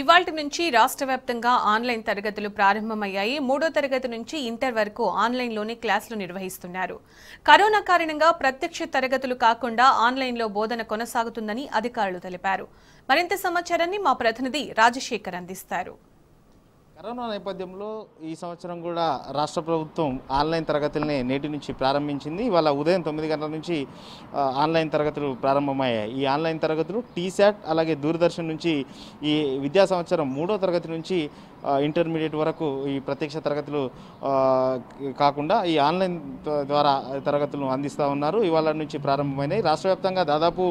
ఇవాళ నుంచి రాష్ట్ర వ్యాప్తంగా ఆన్లైన్ తరగతులు ప్రారంభమయ్యాయి మూడో తరగతి నుంచి ఇంటర్ వరకు ఆన్లైన్లోనే క్లాసులు నిర్వహిస్తున్నారు కరోనా కారణంగా ప్రత్యక్ష తరగతులు కాకుండా ఆన్లైన్లో బోధన కొనసాగుతుందని అధికారులు తెలిపారు మరింత సమాచారాన్ని మా ప్రతినిధి రాజశేఖర్ అందిస్తారు కరోనా నేపథ్యంలో ఈ సంవత్సరం కూడా రాష్ట్ర ప్రభుత్వం ఆన్లైన్ తరగతుల్ని నేటి నుంచి ప్రారంభించింది ఇవాళ ఉదయం తొమ్మిది గంటల నుంచి ఆన్లైన్ తరగతులు ప్రారంభమయ్యాయి ఈ ఆన్లైన్ తరగతులు టీశాట్ అలాగే దూరదర్శన్ నుంచి ఈ విద్యా సంవత్సరం మూడో తరగతి నుంచి ఇంటర్మీడియట్ వరకు ఈ ప్రత్యక్ష తరగతులు కాకుండా ఈ ఆన్లైన్ ద్వారా తరగతులను అందిస్తూ ఉన్నారు ఇవాళ నుంచి ప్రారంభమైనాయి రాష్ట్ర దాదాపు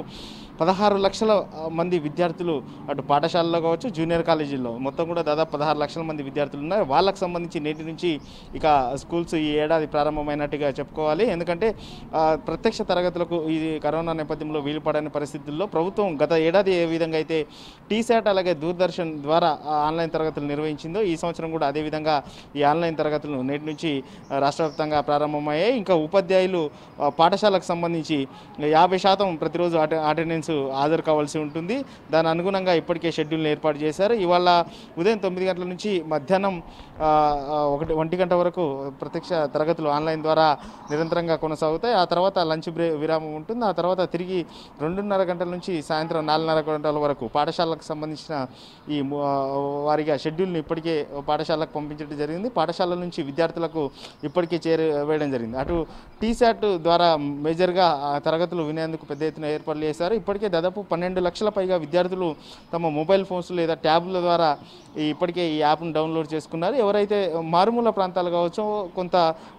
పదహారు లక్షల మంది విద్యార్థులు అటు పాఠశాలలో కావచ్చు జూనియర్ కాలేజీల్లో మొత్తం కూడా దాదాపు పదహారు లక్షల మంది విద్యార్థులు ఉన్నారు వాళ్ళకు సంబంధించి నేటి నుంచి ఇక స్కూల్స్ ఈ ఏడాది ప్రారంభమైనట్టుగా చెప్పుకోవాలి ఎందుకంటే ప్రత్యక్ష తరగతులకు ఈ కరోనా నేపథ్యంలో వీలు పడని పరిస్థితుల్లో ప్రభుత్వం గత ఏడాది ఏ విధంగా అయితే టీశాట్ అలాగే దూరదర్శన్ ద్వారా ఆన్లైన్ తరగతులు నిర్వహించిందో ఈ సంవత్సరం కూడా అదేవిధంగా ఈ ఆన్లైన్ తరగతులు నేటి నుంచి రాష్ట్రవ్యాప్తంగా ప్రారంభమయ్యాయి ఇంకా ఉపాధ్యాయులు పాఠశాలకు సంబంధించి యాభై శాతం ప్రతిరోజు అటెండెన్స్ మెంబర్స్ హాజరు కావాల్సి ఉంటుంది దాని అనుగుణంగా ఇప్పటికే షెడ్యూల్ని ఏర్పాటు చేశారు ఇవాళ ఉదయం తొమ్మిది గంటల నుంచి మధ్యాహ్నం ఒకటి ఒంటి గంట వరకు ప్రత్యక్ష తరగతులు ఆన్లైన్ ద్వారా నిరంతరంగా కొనసాగుతాయి ఆ తర్వాత లంచ్ బ్రే విరామం ఉంటుంది ఆ తర్వాత తిరిగి రెండున్నర గంటల నుంచి సాయంత్రం నాలుగున్నర గంటల వరకు పాఠశాలకు సంబంధించిన ఈ వారిగా షెడ్యూల్ని ఇప్పటికే పాఠశాలకు పంపించడం జరిగింది పాఠశాల నుంచి విద్యార్థులకు ఇప్పటికే చేరవేయడం జరిగింది అటు టీశాట్ ద్వారా మేజర్గా తరగతులు వినేందుకు పెద్ద ఎత్తున ఏర్పాట్లు చేశారు ఇప్పటికే ఇప్పటికే దాదాపు పన్నెండు లక్షల పైగా విద్యార్థులు తమ మొబైల్ ఫోన్స్ లేదా ట్యాబ్ల ద్వారా ఇప్పటికే ఈ యాప్ను డౌన్లోడ్ చేసుకున్నారు ఎవరైతే మారుమూల ప్రాంతాలు కావచ్చు కొంత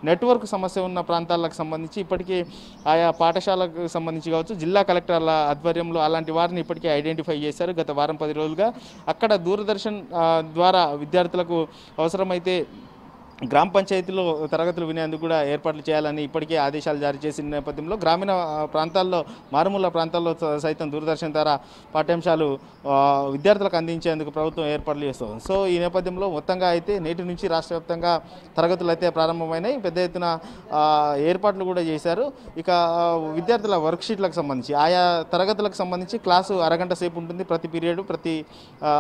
నెట్వర్క్ సమస్య ఉన్న ప్రాంతాలకు సంబంధించి ఇప్పటికే ఆయా పాఠశాలకు సంబంధించి కావచ్చు జిల్లా కలెక్టర్ల ఆధ్వర్యంలో అలాంటి వారిని ఇప్పటికే ఐడెంటిఫై చేశారు గత వారం పది రోజులుగా అక్కడ దూరదర్శన్ ద్వారా విద్యార్థులకు అవసరమైతే గ్రామ పంచాయతీలో తరగతులు వినేందుకు కూడా ఏర్పాట్లు చేయాలని ఇప్పటికే ఆదేశాలు జారీ చేసిన నేపథ్యంలో గ్రామీణ ప్రాంతాల్లో మారుమూల ప్రాంతాల్లో సైతం దూరదర్శన్ ద్వారా పాఠ్యాంశాలు విద్యార్థులకు అందించేందుకు ప్రభుత్వం ఏర్పాట్లు చేస్తుంది సో ఈ నేపథ్యంలో మొత్తంగా అయితే నేటి నుంచి రాష్ట్ర తరగతులు అయితే ప్రారంభమైనాయి పెద్ద ఎత్తున ఏర్పాట్లు కూడా చేశారు ఇక విద్యార్థుల వర్క్షీట్లకు సంబంధించి ఆయా తరగతులకు సంబంధించి క్లాసు అరగంట సేపు ఉంటుంది ప్రతి పీరియడ్ ప్రతి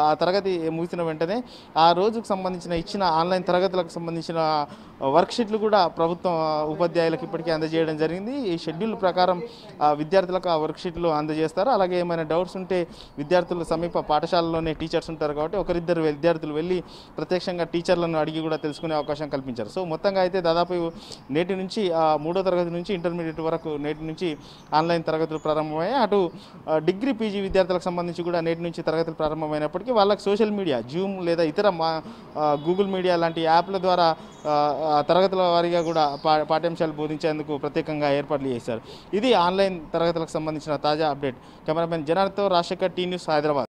ఆ తరగతి ముగిసిన వెంటనే ఆ రోజుకు సంబంధించిన ఇచ్చిన ఆన్లైన్ తరగతులకు సంబంధించిన సంబంధించిన వర్క్షీట్లు కూడా ప్రభుత్వం ఉపాధ్యాయులకు ఇప్పటికీ అందజేయడం జరిగింది ఈ షెడ్యూల్ ప్రకారం విద్యార్థులకు ఆ వర్క్షీట్లు అందజేస్తారు అలాగే ఏమైనా డౌట్స్ ఉంటే విద్యార్థుల సమీప పాఠశాలలోనే టీచర్స్ ఉంటారు కాబట్టి ఒకరిద్దరు విద్యార్థులు వెళ్ళి ప్రత్యక్షంగా టీచర్లను అడిగి కూడా తెలుసుకునే అవకాశం కల్పించారు సో మొత్తంగా అయితే దాదాపు నేటి నుంచి మూడో తరగతి నుంచి ఇంటర్మీడియట్ వరకు నేటి నుంచి ఆన్లైన్ తరగతులు ప్రారంభమయ్యాయి అటు డిగ్రీ పీజీ విద్యార్థులకు సంబంధించి కూడా నేటి నుంచి తరగతులు ప్రారంభమైనప్పటికీ వాళ్ళకి సోషల్ మీడియా జూమ్ లేదా ఇతర గూగుల్ మీడియా లాంటి యాప్ల ద్వారా తరగతుల వారీగా కూడా పా పాఠ్యాంశాలు బోధించేందుకు ప్రత్యేకంగా ఏర్పాట్లు చేశారు ఇది ఆన్లైన్ తరగతులకు సంబంధించిన తాజా అప్డేట్ కెమెరామెన్ జనార్తో రాజశేఖర్ టీ న్యూస్ హైదరాబాద్